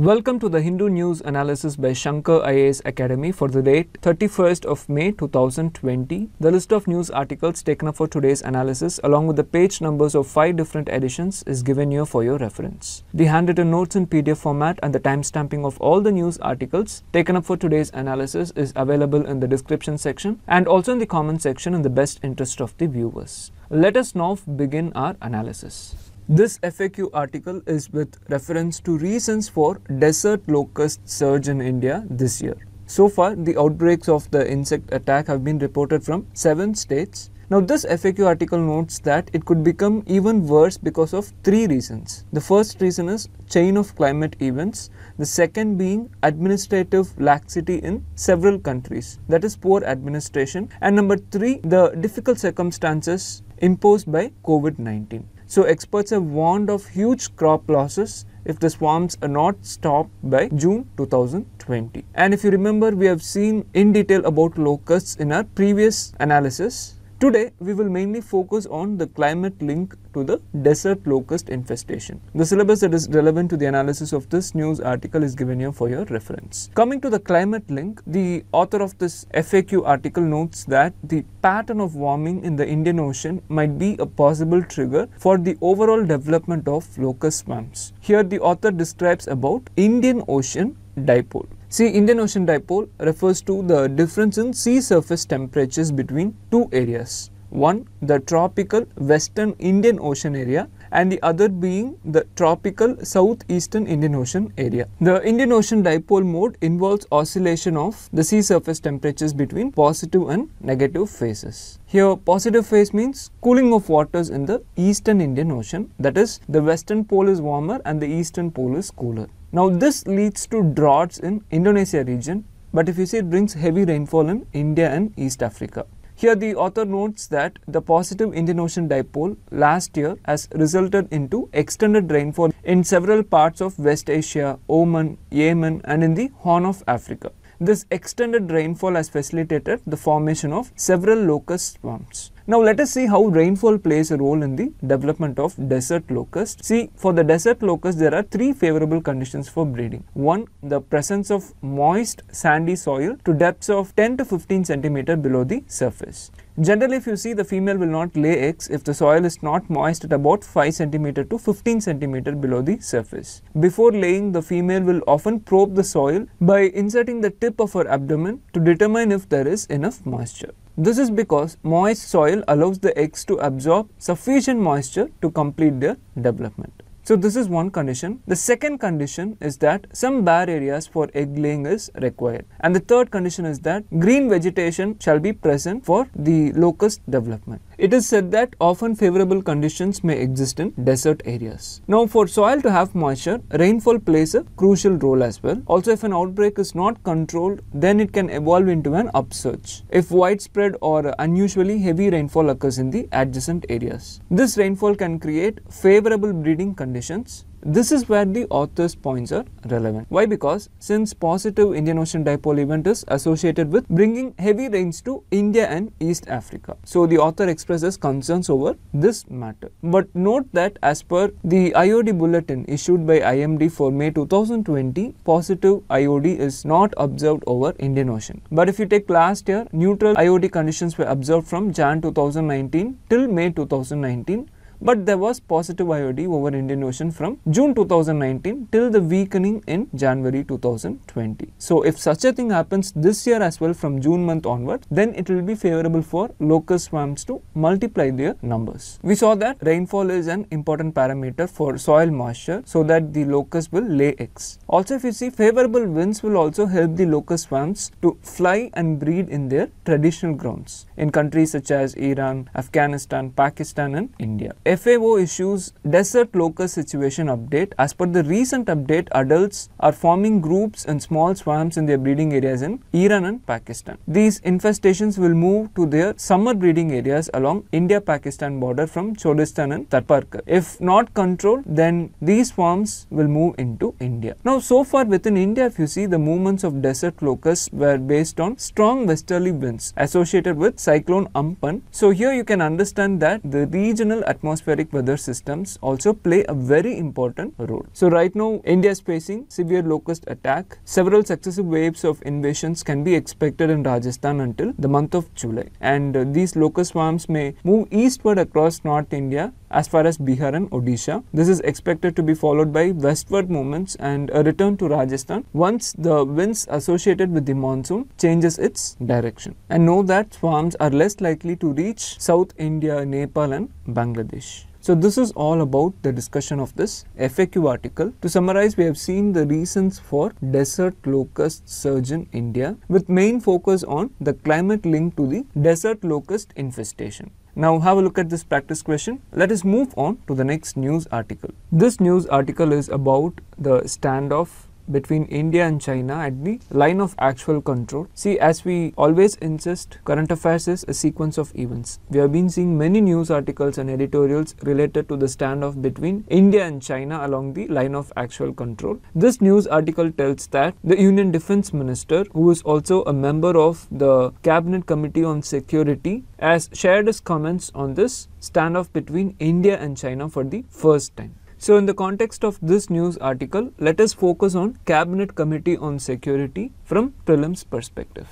Welcome to the Hindu News Analysis by Shankar IAS Academy for the date 31st of May 2020. The list of news articles taken up for today's analysis along with the page numbers of five different editions is given here for your reference. The handwritten notes in PDF format and the timestamping of all the news articles taken up for today's analysis is available in the description section and also in the comment section in the best interest of the viewers. Let us now begin our analysis. This FAQ article is with reference to reasons for desert locust surge in India this year. So far, the outbreaks of the insect attack have been reported from seven states. Now, this FAQ article notes that it could become even worse because of three reasons. The first reason is chain of climate events, the second being administrative laxity in several countries, that is, poor administration, and number three, the difficult circumstances imposed by COVID 19. So experts have warned of huge crop losses if the swarms are not stopped by June 2020. And if you remember, we have seen in detail about locusts in our previous analysis. Today, we will mainly focus on the climate link to the desert locust infestation. The syllabus that is relevant to the analysis of this news article is given here for your reference. Coming to the climate link, the author of this FAQ article notes that the pattern of warming in the Indian Ocean might be a possible trigger for the overall development of locust swarms. Here, the author describes about Indian Ocean dipole. See, Indian Ocean dipole refers to the difference in sea surface temperatures between two areas. One, the tropical western Indian Ocean area and the other being the tropical southeastern Indian Ocean area. The Indian Ocean dipole mode involves oscillation of the sea surface temperatures between positive and negative phases. Here positive phase means cooling of waters in the eastern Indian Ocean that is the western pole is warmer and the eastern pole is cooler. Now this leads to droughts in Indonesia region, but if you see it brings heavy rainfall in India and East Africa. Here the author notes that the positive Indian Ocean dipole last year has resulted into extended rainfall in several parts of West Asia, Oman, Yemen and in the Horn of Africa. This extended rainfall has facilitated the formation of several locust swarms. Now let us see how rainfall plays a role in the development of desert locust. See, for the desert locust, there are three favorable conditions for breeding. One, the presence of moist sandy soil to depths of 10 to 15 centimeter below the surface. Generally if you see the female will not lay eggs if the soil is not moist at about 5 centimeter to 15 centimeter below the surface. Before laying the female will often probe the soil by inserting the tip of her abdomen to determine if there is enough moisture. This is because moist soil allows the eggs to absorb sufficient moisture to complete their development. So this is one condition. The second condition is that some bare areas for egg laying is required. And the third condition is that green vegetation shall be present for the locust development. It is said that often favorable conditions may exist in desert areas. Now for soil to have moisture, rainfall plays a crucial role as well. Also if an outbreak is not controlled, then it can evolve into an upsurge if widespread or unusually heavy rainfall occurs in the adjacent areas. This rainfall can create favorable breeding conditions this is where the author's points are relevant. Why? Because since positive Indian Ocean dipole event is associated with bringing heavy rains to India and East Africa. So the author expresses concerns over this matter. But note that as per the IOD bulletin issued by IMD for May 2020, positive IOD is not observed over Indian Ocean. But if you take last year, neutral IOD conditions were observed from Jan 2019 till May 2019 but there was positive IOD over Indian Ocean from June 2019 till the weakening in January 2020. So if such a thing happens this year as well from June month onward, then it will be favorable for locust swarms to multiply their numbers. We saw that rainfall is an important parameter for soil moisture so that the locust will lay eggs. Also if you see favorable winds will also help the locust swarms to fly and breed in their traditional grounds in countries such as Iran, Afghanistan, Pakistan and India. FAO issues desert locust situation update. As per the recent update, adults are forming groups and small swarms in their breeding areas in Iran and Pakistan. These infestations will move to their summer breeding areas along India-Pakistan border from Chodistan and Tarparkar. If not controlled, then these swarms will move into India. Now, so far within India, if you see, the movements of desert locusts were based on strong westerly winds associated with cyclone Ampan. So here you can understand that the regional atmosphere atmospheric weather systems also play a very important role. So right now, India is facing severe locust attack. Several successive waves of invasions can be expected in Rajasthan until the month of July. And uh, these locust swarms may move eastward across North India as far as Bihar and Odisha. This is expected to be followed by westward movements and a return to Rajasthan once the winds associated with the monsoon changes its direction. And know that swarms are less likely to reach South India, Nepal and Bangladesh. So this is all about the discussion of this FAQ article. To summarize, we have seen the reasons for desert locust surge in India with main focus on the climate linked to the desert locust infestation. Now have a look at this practice question. Let us move on to the next news article. This news article is about the standoff between India and China at the line of actual control. See, as we always insist, current affairs is a sequence of events. We have been seeing many news articles and editorials related to the standoff between India and China along the line of actual control. This news article tells that the Union Defense Minister, who is also a member of the Cabinet Committee on Security, has shared his comments on this standoff between India and China for the first time. So, in the context of this news article, let us focus on Cabinet Committee on Security from prelims perspective.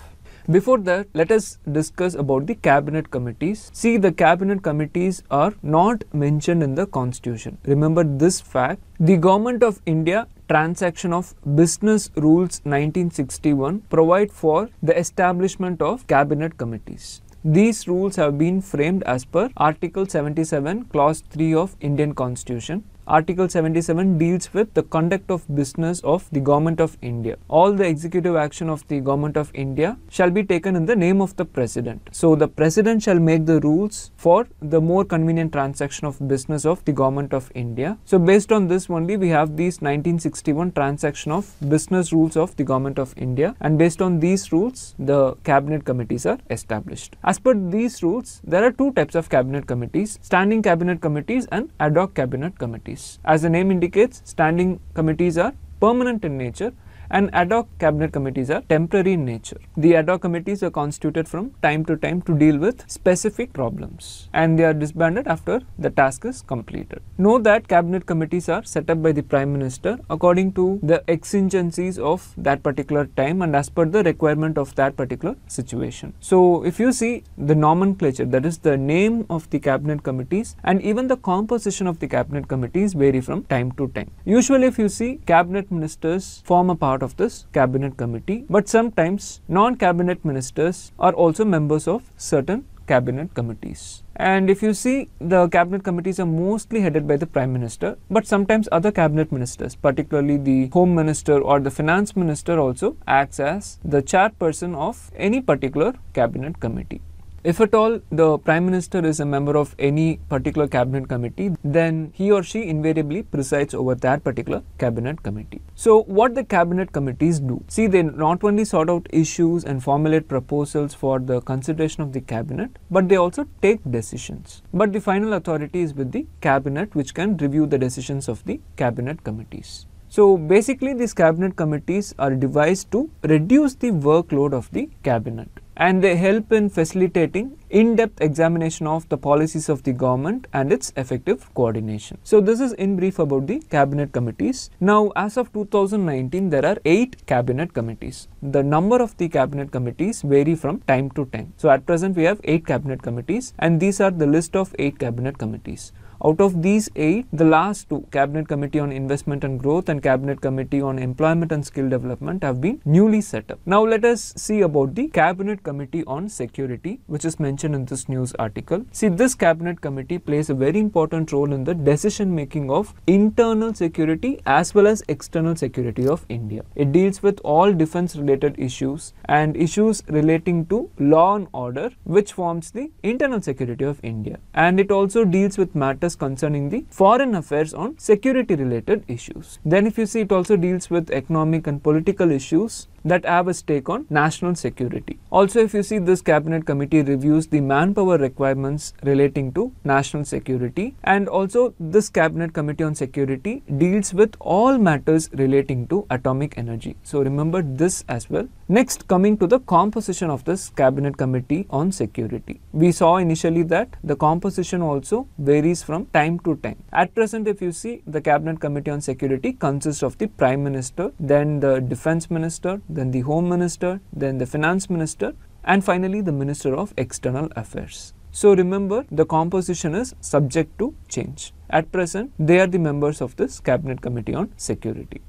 Before that, let us discuss about the cabinet committees. See, the cabinet committees are not mentioned in the constitution. Remember this fact. The government of India transaction of business rules 1961 provide for the establishment of cabinet committees. These rules have been framed as per Article 77 Clause 3 of Indian Constitution. Article 77 deals with the conduct of business of the Government of India. All the executive action of the Government of India shall be taken in the name of the President. So, the President shall make the rules for the more convenient transaction of business of the Government of India. So, based on this only we have these 1961 transaction of business rules of the Government of India and based on these rules the cabinet committees are established. As per these rules there are two types of cabinet committees standing cabinet committees and ad hoc cabinet committees. As the name indicates, standing committees are permanent in nature and ad hoc cabinet committees are temporary in nature. The ad hoc committees are constituted from time to time to deal with specific problems and they are disbanded after the task is completed. Know that cabinet committees are set up by the prime minister according to the exigencies of that particular time and as per the requirement of that particular situation. So if you see the nomenclature that is the name of the cabinet committees and even the composition of the cabinet committees vary from time to time. Usually if you see cabinet ministers form a part part of this cabinet committee, but sometimes non-cabinet ministers are also members of certain cabinet committees. And if you see, the cabinet committees are mostly headed by the prime minister, but sometimes other cabinet ministers, particularly the home minister or the finance minister, also acts as the chairperson of any particular cabinet committee. If at all the Prime Minister is a member of any particular cabinet committee, then he or she invariably presides over that particular cabinet committee. So, what the cabinet committees do? See, they not only sort out issues and formulate proposals for the consideration of the cabinet, but they also take decisions. But the final authority is with the cabinet, which can review the decisions of the cabinet committees. So basically these cabinet committees are devised to reduce the workload of the cabinet and they help in facilitating in-depth examination of the policies of the government and its effective coordination. So this is in brief about the cabinet committees. Now as of 2019 there are 8 cabinet committees. The number of the cabinet committees vary from time to time. So at present we have 8 cabinet committees and these are the list of 8 cabinet committees. Out of these eight, the last two, Cabinet Committee on Investment and Growth and Cabinet Committee on Employment and Skill Development have been newly set up. Now let us see about the Cabinet Committee on Security, which is mentioned in this news article. See, this Cabinet Committee plays a very important role in the decision making of internal security as well as external security of India. It deals with all defense related issues and issues relating to law and order, which forms the internal security of India. And it also deals with matters concerning the foreign affairs on security related issues. Then if you see it also deals with economic and political issues that have a stake on national security. Also, if you see this cabinet committee reviews the manpower requirements relating to national security and also this cabinet committee on security deals with all matters relating to atomic energy. So remember this as well. Next, coming to the composition of this cabinet committee on security. We saw initially that the composition also varies from time to time. At present, if you see the cabinet committee on security consists of the prime minister, then the defense minister, then the Home Minister, then the Finance Minister, and finally the Minister of External Affairs. So remember, the composition is subject to change. At present, they are the members of this Cabinet Committee on Security.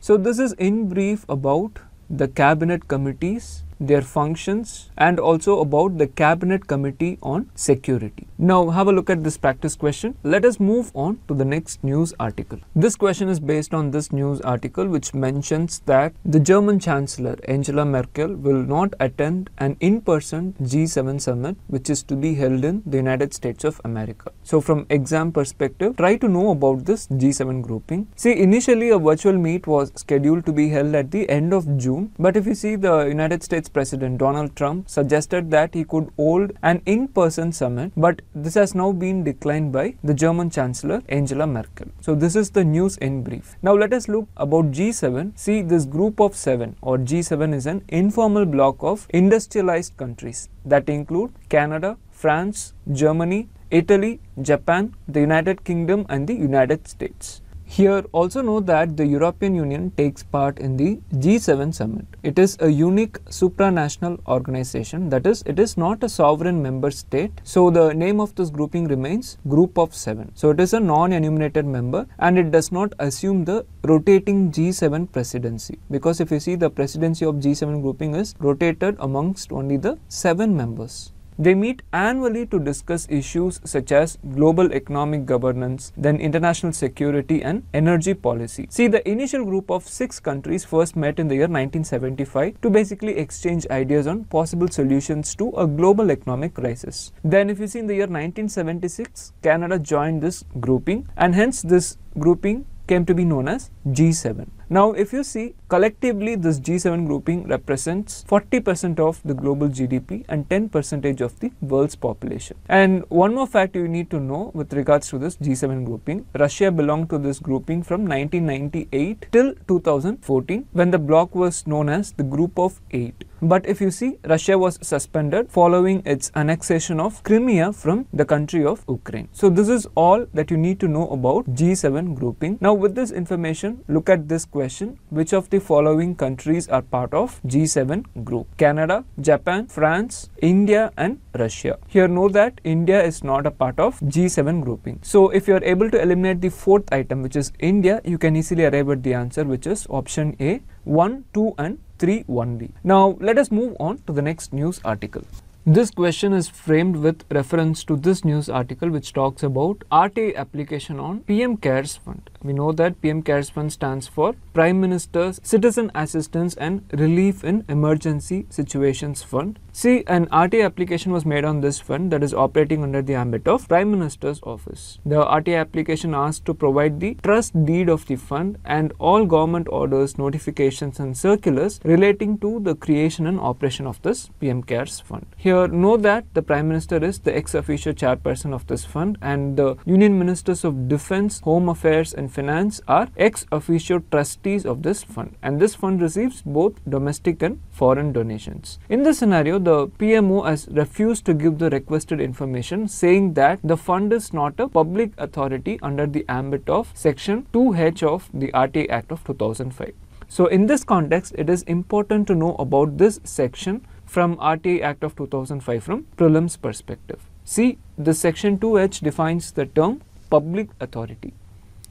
So this is in brief about the Cabinet Committees their functions and also about the Cabinet Committee on Security. Now have a look at this practice question. Let us move on to the next news article. This question is based on this news article which mentions that the German Chancellor Angela Merkel will not attend an in-person G7 summit which is to be held in the United States of America. So from exam perspective, try to know about this G7 grouping. See initially a virtual meet was scheduled to be held at the end of June but if you see the United States President Donald Trump suggested that he could hold an in person summit, but this has now been declined by the German Chancellor Angela Merkel. So, this is the news in brief. Now, let us look about G7. See, this group of seven or G7 is an informal bloc of industrialized countries that include Canada, France, Germany, Italy, Japan, the United Kingdom, and the United States. Here also know that the European Union takes part in the G7 summit. It is a unique supranational organization that is it is not a sovereign member state. So the name of this grouping remains group of 7. So it is a non-enumerated member and it does not assume the rotating G7 presidency because if you see the presidency of G7 grouping is rotated amongst only the 7 members. They meet annually to discuss issues such as global economic governance, then international security and energy policy. See, the initial group of six countries first met in the year 1975 to basically exchange ideas on possible solutions to a global economic crisis. Then, if you see in the year 1976, Canada joined this grouping and hence this grouping came to be known as G7. Now if you see collectively this G7 grouping represents 40% of the global GDP and 10% of the world's population. And one more fact you need to know with regards to this G7 grouping, Russia belonged to this grouping from 1998 till 2014 when the bloc was known as the Group of 8. But if you see, Russia was suspended following its annexation of Crimea from the country of Ukraine. So this is all that you need to know about G7 grouping. Now with this information, look at this question question which of the following countries are part of G7 group Canada Japan France India and Russia here know that India is not a part of G7 grouping so if you are able to eliminate the fourth item which is India you can easily arrive at the answer which is option A 1 2 and 3 only now let us move on to the next news article this question is framed with reference to this news article which talks about RTA application on PM CARES Fund. We know that PM CARES Fund stands for Prime Minister's Citizen Assistance and Relief in Emergency Situations Fund. See, an RTA application was made on this fund that is operating under the ambit of Prime Minister's office. The RTA application asked to provide the trust deed of the fund and all government orders, notifications and circulars relating to the creation and operation of this PM CARES Fund. Here here know that the Prime Minister is the ex-officio chairperson of this fund and the Union Ministers of Defence, Home Affairs and Finance are ex-officio trustees of this fund and this fund receives both domestic and foreign donations. In this scenario, the PMO has refused to give the requested information saying that the fund is not a public authority under the ambit of section 2H of the RTA Act of 2005. So in this context, it is important to know about this section from RTA Act of 2005 from prelims perspective. See, the section 2H defines the term public authority.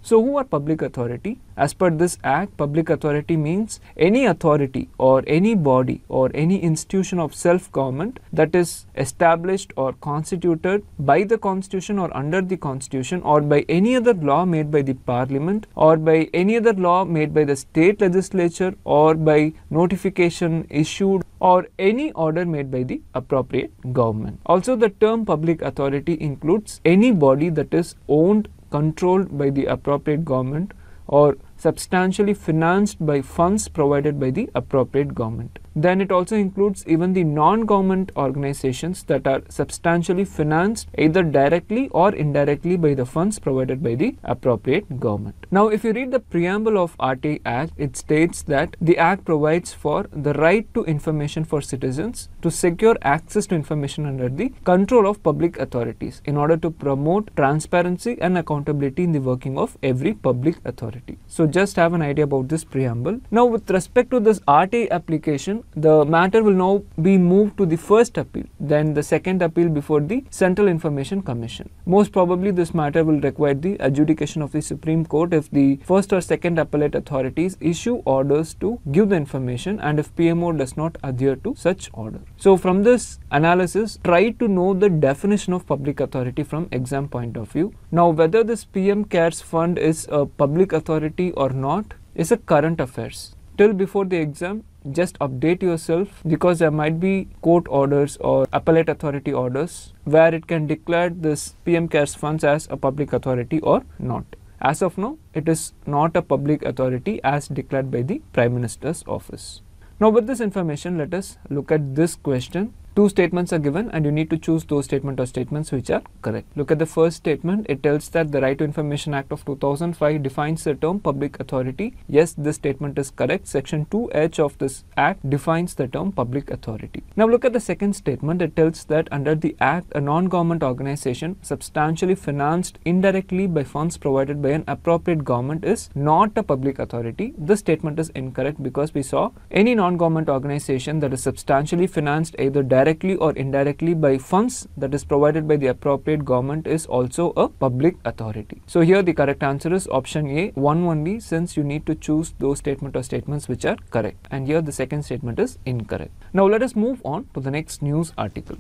So who are public authority? As per this act, public authority means any authority or any body or any institution of self-government that is established or constituted by the constitution or under the constitution or by any other law made by the parliament or by any other law made by the state legislature or by notification issued or any order made by the appropriate government. Also the term public authority includes any body that is owned controlled by the appropriate government or substantially financed by funds provided by the appropriate government. Then it also includes even the non-government organizations that are substantially financed either directly or indirectly by the funds provided by the appropriate government. Now if you read the preamble of RTA Act, it states that the Act provides for the right to information for citizens to secure access to information under the control of public authorities in order to promote transparency and accountability in the working of every public authority. So just have an idea about this preamble. Now with respect to this RTA application, the matter will now be moved to the first appeal, then the second appeal before the Central Information Commission. Most probably this matter will require the adjudication of the Supreme Court if the first or second appellate authorities issue orders to give the information and if PMO does not adhere to such order. So from this analysis, try to know the definition of public authority from exam point of view. Now whether this PM CARES fund is a public authority or not is a current affairs. Till before the exam, just update yourself because there might be court orders or appellate authority orders where it can declare this PM CARES funds as a public authority or not. As of now, it is not a public authority as declared by the Prime Minister's office. Now with this information, let us look at this question two statements are given and you need to choose those statement or statements which are correct. Look at the first statement. It tells that the Right to Information Act of 2005 defines the term public authority. Yes, this statement is correct. Section 2H of this act defines the term public authority. Now look at the second statement. It tells that under the act, a non-government organization substantially financed indirectly by funds provided by an appropriate government is not a public authority. This statement is incorrect because we saw any non-government organization that is substantially financed either directly directly or indirectly by funds that is provided by the appropriate government is also a public authority. So here the correct answer is option A, 1 only since you need to choose those statement or statements which are correct and here the second statement is incorrect. Now let us move on to the next news article.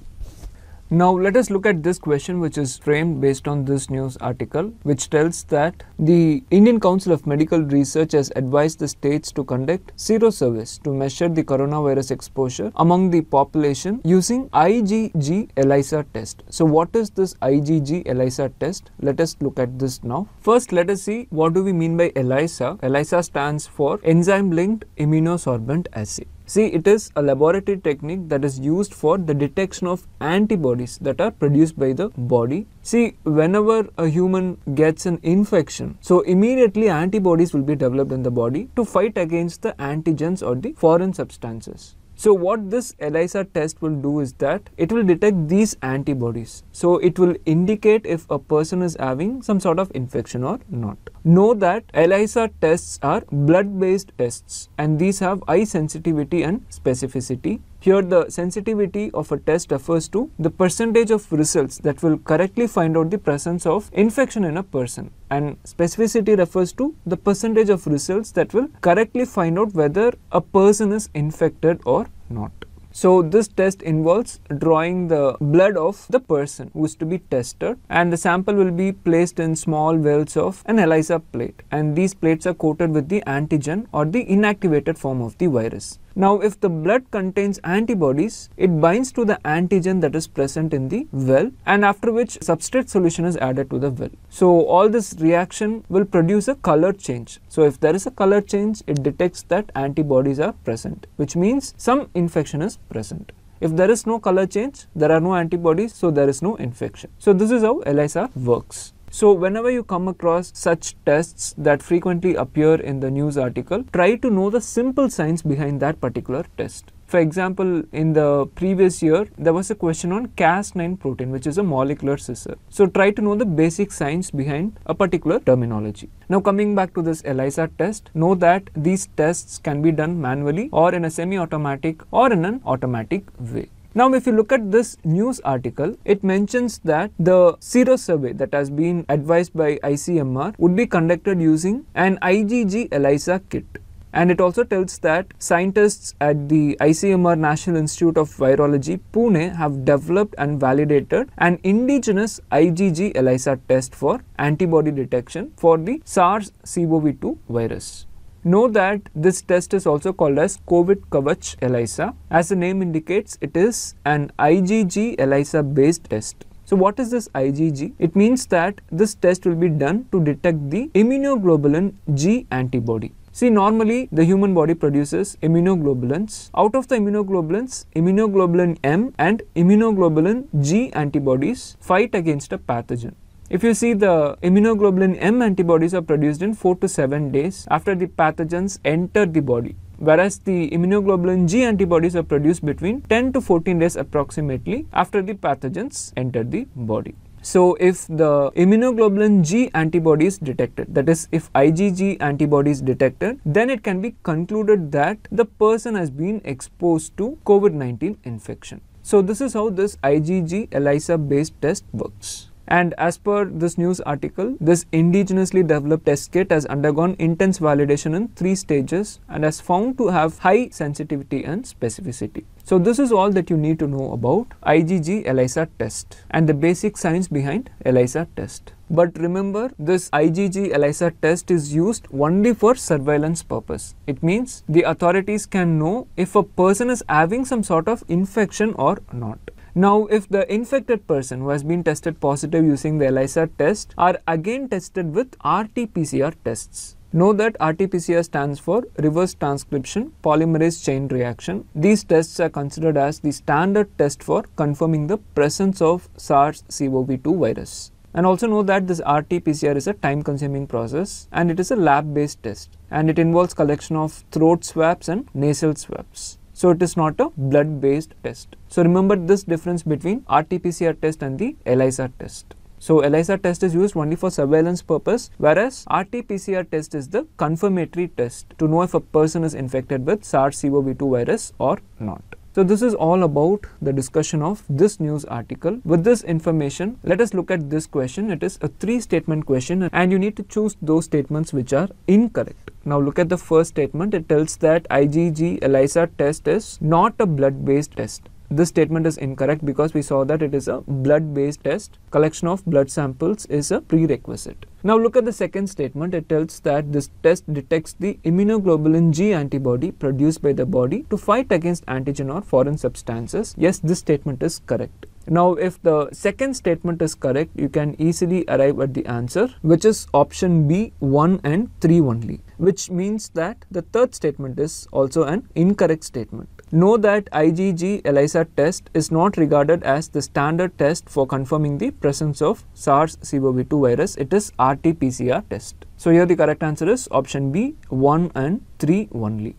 Now let us look at this question which is framed based on this news article which tells that the Indian Council of Medical Research has advised the states to conduct zero service to measure the coronavirus exposure among the population using IgG ELISA test. So what is this IgG ELISA test? Let us look at this now. First let us see what do we mean by ELISA. ELISA stands for enzyme linked immunosorbent assay. See, it is a laboratory technique that is used for the detection of antibodies that are produced by the body. See, whenever a human gets an infection, so immediately antibodies will be developed in the body to fight against the antigens or the foreign substances. So what this ELISA test will do is that it will detect these antibodies. So it will indicate if a person is having some sort of infection or not. Know that ELISA tests are blood-based tests and these have high sensitivity and specificity here the sensitivity of a test refers to the percentage of results that will correctly find out the presence of infection in a person and specificity refers to the percentage of results that will correctly find out whether a person is infected or not. So this test involves drawing the blood of the person who is to be tested and the sample will be placed in small wells of an ELISA plate and these plates are coated with the antigen or the inactivated form of the virus. Now if the blood contains antibodies, it binds to the antigen that is present in the well and after which substrate solution is added to the well. So all this reaction will produce a color change. So if there is a color change, it detects that antibodies are present which means some infection is present. If there is no color change, there are no antibodies, so there is no infection. So this is how ELISA works. So whenever you come across such tests that frequently appear in the news article, try to know the simple science behind that particular test. For example, in the previous year, there was a question on Cas9 protein, which is a molecular scissor. So try to know the basic science behind a particular terminology. Now coming back to this ELISA test, know that these tests can be done manually or in a semi-automatic or in an automatic way. Now, if you look at this news article, it mentions that the zero survey that has been advised by ICMR would be conducted using an IgG ELISA kit. And it also tells that scientists at the ICMR National Institute of Virology, Pune, have developed and validated an indigenous IgG ELISA test for antibody detection for the SARS CoV 2 virus. Know that this test is also called as COVID Kavach ELISA. As the name indicates, it is an IgG ELISA based test. So what is this IgG? It means that this test will be done to detect the immunoglobulin G antibody. See, normally the human body produces immunoglobulins. Out of the immunoglobulins, immunoglobulin M and immunoglobulin G antibodies fight against a pathogen. If you see the immunoglobulin M antibodies are produced in 4 to 7 days after the pathogens enter the body whereas the immunoglobulin G antibodies are produced between 10 to 14 days approximately after the pathogens enter the body. So, if the immunoglobulin G antibody is detected, that is, if IgG antibodies detected, then it can be concluded that the person has been exposed to COVID 19 infection. So, this is how this IgG ELISA based test works. And as per this news article, this indigenously developed test kit has undergone intense validation in three stages and has found to have high sensitivity and specificity. So this is all that you need to know about IgG ELISA test and the basic science behind ELISA test. But remember, this IgG ELISA test is used only for surveillance purpose. It means the authorities can know if a person is having some sort of infection or not. Now, if the infected person who has been tested positive using the ELISA test are again tested with RT-PCR tests. Know that RT-PCR stands for reverse transcription polymerase chain reaction. These tests are considered as the standard test for confirming the presence of SARS-CoV-2 virus. And also know that this RT-PCR is a time-consuming process and it is a lab-based test and it involves collection of throat swabs and nasal swabs. So it is not a blood-based test. So remember this difference between RT-PCR test and the ELISA test. So ELISA test is used only for surveillance purpose, whereas RT-PCR test is the confirmatory test to know if a person is infected with SARS-CoV-2 virus or not. So this is all about the discussion of this news article. With this information, let us look at this question. It is a three statement question and you need to choose those statements which are incorrect. Now look at the first statement. It tells that IgG ELISA test is not a blood based test this statement is incorrect because we saw that it is a blood-based test. Collection of blood samples is a prerequisite. Now look at the second statement. It tells that this test detects the immunoglobulin G antibody produced by the body to fight against antigen or foreign substances. Yes, this statement is correct. Now, if the second statement is correct, you can easily arrive at the answer, which is option B, 1 and 3 only, which means that the third statement is also an incorrect statement. Know that IgG ELISA test is not regarded as the standard test for confirming the presence of SARS-CoV-2 virus. It is RT-PCR test. So here the correct answer is option B, 1 and 3 only.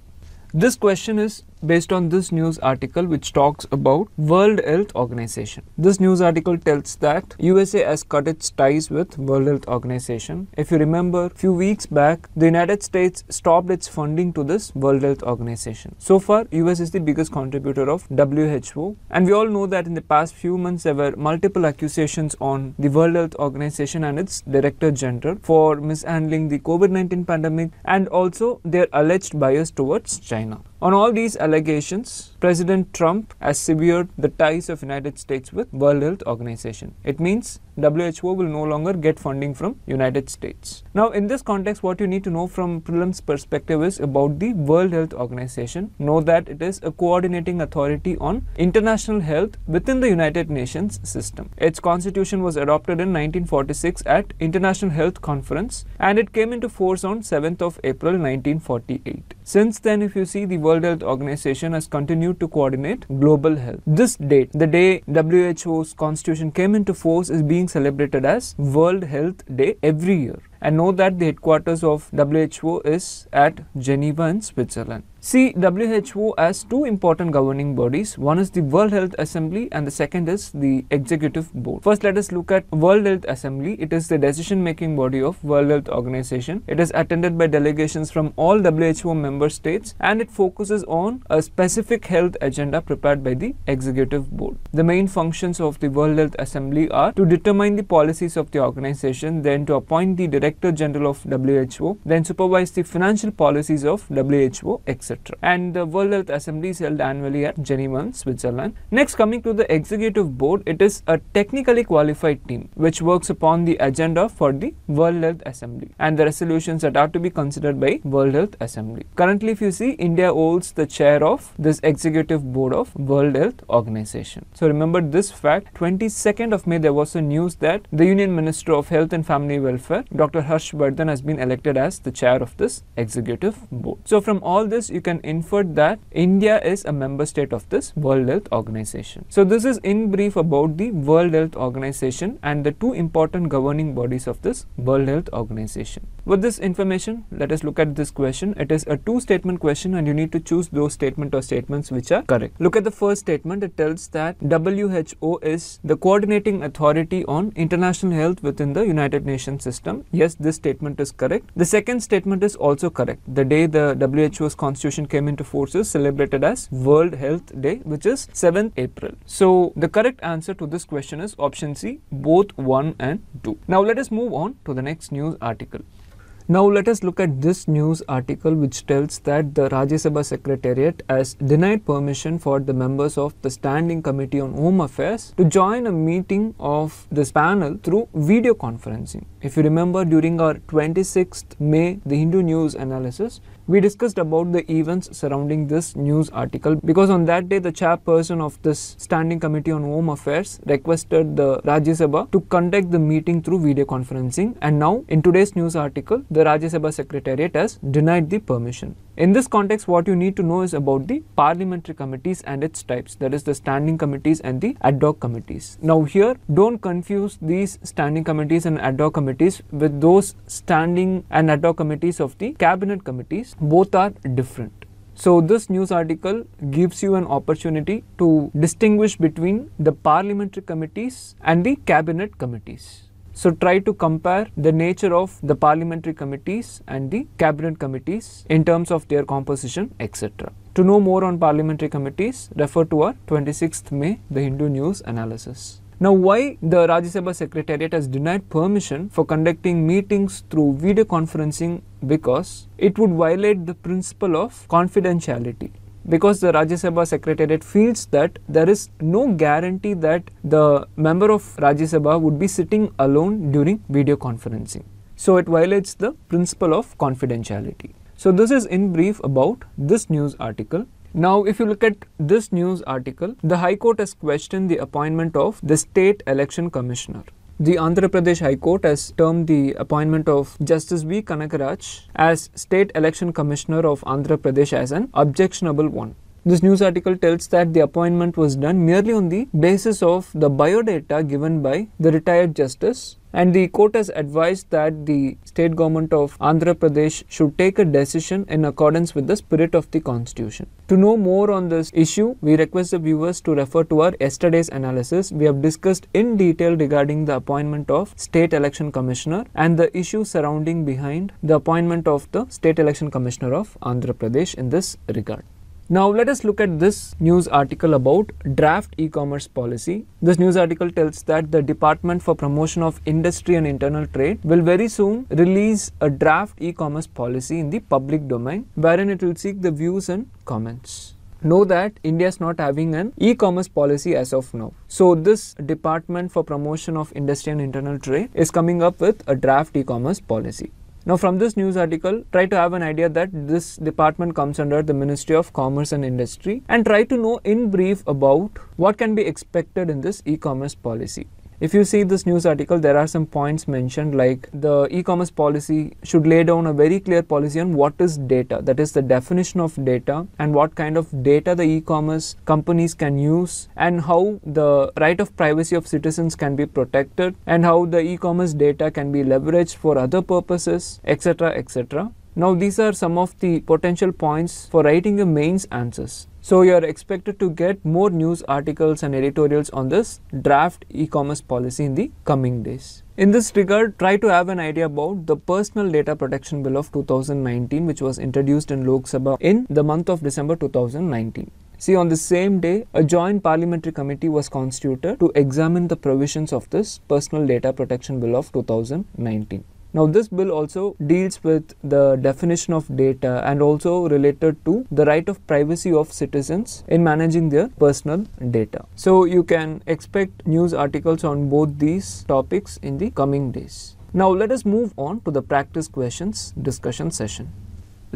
This question is based on this news article which talks about World Health Organization. This news article tells that USA has cut its ties with World Health Organization. If you remember, few weeks back, the United States stopped its funding to this World Health Organization. So far, US is the biggest contributor of WHO and we all know that in the past few months there were multiple accusations on the World Health Organization and its Director General for mishandling the COVID-19 pandemic and also their alleged bias towards China. On all these allegations, President Trump has severed the ties of United States with World Health Organization. It means WHO will no longer get funding from United States. Now in this context what you need to know from prelims perspective is about the World Health Organization. Know that it is a coordinating authority on international health within the United Nations system. Its constitution was adopted in 1946 at International Health Conference and it came into force on 7th of April 1948. Since then if you see the World Health Organization has continued to coordinate global health. This date, the day WHO's constitution came into force is being being celebrated as World Health Day every year and know that the headquarters of WHO is at Geneva in Switzerland. See WHO as two important governing bodies. One is the World Health Assembly and the second is the Executive Board. First let us look at World Health Assembly. It is the decision making body of World Health Organization. It is attended by delegations from all WHO member states and it focuses on a specific health agenda prepared by the Executive Board. The main functions of the World Health Assembly are to determine the policies of the organization, then to appoint the director Director General of WHO, then supervise the financial policies of WHO, etc. And the World Health Assembly is held annually at Geneva, Switzerland. Next, coming to the Executive Board, it is a technically qualified team which works upon the agenda for the World Health Assembly and the resolutions that are to be considered by World Health Assembly. Currently, if you see, India holds the chair of this Executive Board of World Health Organization. So remember this fact, 22nd of May there was a news that the Union Minister of Health and Family Welfare, Dr. Dr. Harshvardhan has been elected as the chair of this executive board. So from all this, you can infer that India is a member state of this World Health Organization. So this is in brief about the World Health Organization and the two important governing bodies of this World Health Organization. With this information, let us look at this question. It is a two statement question and you need to choose those statement or statements which are correct. Look at the first statement. It tells that WHO is the coordinating authority on international health within the United Nations system. Yes, yes, this statement is correct. The second statement is also correct. The day the WHO's constitution came into force is celebrated as World Health Day, which is 7th April. So the correct answer to this question is option C, both 1 and 2. Now let us move on to the next news article. Now let us look at this news article which tells that the Rajya Sabha Secretariat has denied permission for the members of the Standing Committee on Home Affairs to join a meeting of this panel through video conferencing. If you remember during our 26th May the Hindu news analysis, we discussed about the events surrounding this news article because on that day the chairperson of this standing committee on home affairs requested the Rajya Sabha to conduct the meeting through video conferencing and now in today's news article the Rajya Sabha secretariat has denied the permission. In this context, what you need to know is about the parliamentary committees and its types, that is the standing committees and the ad hoc committees. Now here, don't confuse these standing committees and ad hoc committees with those standing and ad hoc committees of the cabinet committees. Both are different. So this news article gives you an opportunity to distinguish between the parliamentary committees and the cabinet committees. So try to compare the nature of the parliamentary committees and the cabinet committees in terms of their composition, etc. To know more on parliamentary committees, refer to our 26th May The Hindu News analysis. Now, why the Rajya Sabha Secretariat has denied permission for conducting meetings through video conferencing? Because it would violate the principle of confidentiality because the Rajya Sabha Secretariat feels that there is no guarantee that the member of Rajya Sabha would be sitting alone during video conferencing. So it violates the principle of confidentiality. So this is in brief about this news article. Now, if you look at this news article, the High Court has questioned the appointment of the State Election Commissioner. The Andhra Pradesh High Court has termed the appointment of Justice B Kanakaraj as State Election Commissioner of Andhra Pradesh as an objectionable one. This news article tells that the appointment was done merely on the basis of the biodata given by the retired justice and the court has advised that the state government of Andhra Pradesh should take a decision in accordance with the spirit of the constitution. To know more on this issue, we request the viewers to refer to our yesterday's analysis. We have discussed in detail regarding the appointment of state election commissioner and the issue surrounding behind the appointment of the state election commissioner of Andhra Pradesh in this regard. Now let us look at this news article about draft e-commerce policy. This news article tells that the Department for Promotion of Industry and Internal Trade will very soon release a draft e-commerce policy in the public domain wherein it will seek the views and comments know that India is not having an e-commerce policy as of now. So this Department for Promotion of Industry and Internal Trade is coming up with a draft e-commerce policy. Now from this news article, try to have an idea that this department comes under the Ministry of Commerce and Industry and try to know in brief about what can be expected in this e-commerce policy. If you see this news article, there are some points mentioned like the e-commerce policy should lay down a very clear policy on what is data, that is the definition of data and what kind of data the e-commerce companies can use and how the right of privacy of citizens can be protected and how the e-commerce data can be leveraged for other purposes, etc, etc. Now these are some of the potential points for writing your mains answers. So you are expected to get more news articles and editorials on this draft e-commerce policy in the coming days. In this regard, try to have an idea about the Personal Data Protection Bill of 2019 which was introduced in Lok Sabha in the month of December 2019. See, on the same day, a joint parliamentary committee was constituted to examine the provisions of this Personal Data Protection Bill of 2019. Now this bill also deals with the definition of data and also related to the right of privacy of citizens in managing their personal data. So you can expect news articles on both these topics in the coming days. Now let us move on to the practice questions discussion session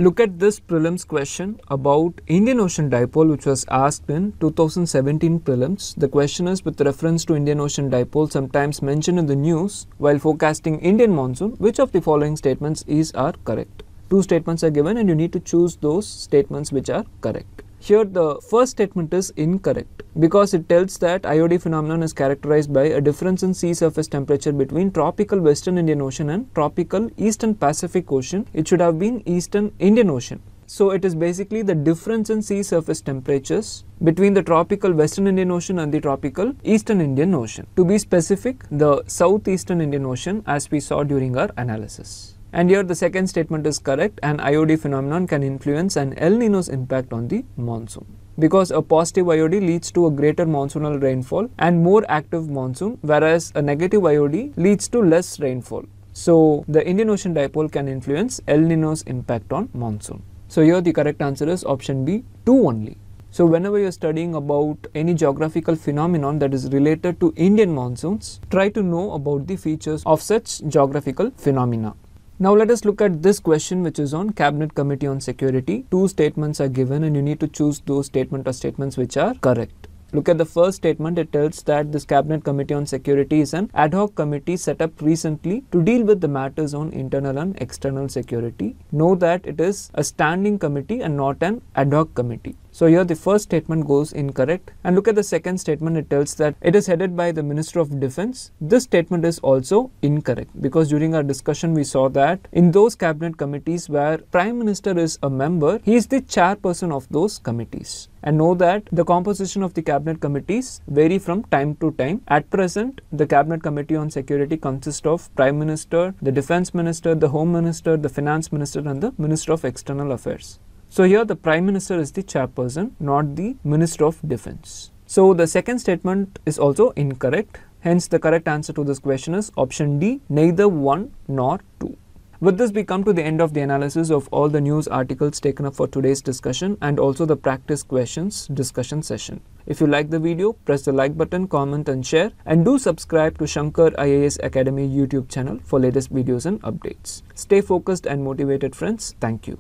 look at this prelims question about Indian Ocean Dipole which was asked in 2017 prelims. The question is with reference to Indian Ocean Dipole sometimes mentioned in the news while forecasting Indian monsoon which of the following statements is are correct. Two statements are given and you need to choose those statements which are correct. Here the first statement is incorrect because it tells that IOD phenomenon is characterized by a difference in sea surface temperature between tropical western Indian Ocean and tropical eastern Pacific Ocean. It should have been eastern Indian Ocean. So it is basically the difference in sea surface temperatures between the tropical western Indian Ocean and the tropical eastern Indian Ocean. To be specific, the southeastern Indian Ocean as we saw during our analysis and here the second statement is correct an IOD phenomenon can influence an El Nino's impact on the monsoon because a positive IOD leads to a greater monsoonal rainfall and more active monsoon whereas a negative IOD leads to less rainfall. So the Indian Ocean dipole can influence El Nino's impact on monsoon. So here the correct answer is option B 2 only. So whenever you're studying about any geographical phenomenon that is related to Indian monsoons, try to know about the features of such geographical phenomena. Now let us look at this question which is on Cabinet Committee on Security. Two statements are given and you need to choose those statement or statements which are correct. Look at the first statement, it tells that this Cabinet Committee on Security is an ad hoc committee set up recently to deal with the matters on internal and external security. Know that it is a standing committee and not an ad hoc committee. So here the first statement goes incorrect and look at the second statement it tells that it is headed by the Minister of Defense. This statement is also incorrect because during our discussion we saw that in those cabinet committees where Prime Minister is a member, he is the chairperson of those committees and know that the composition of the cabinet committees vary from time to time. At present, the cabinet committee on security consists of prime minister, the defense minister, the home minister, the finance minister and the minister of external affairs. So here the Prime Minister is the chairperson, not the Minister of Defense. So the second statement is also incorrect. Hence the correct answer to this question is option D, neither 1 nor 2. With this, we come to the end of the analysis of all the news articles taken up for today's discussion and also the practice questions discussion session. If you like the video, press the like button, comment and share and do subscribe to Shankar IAS Academy YouTube channel for latest videos and updates. Stay focused and motivated friends. Thank you.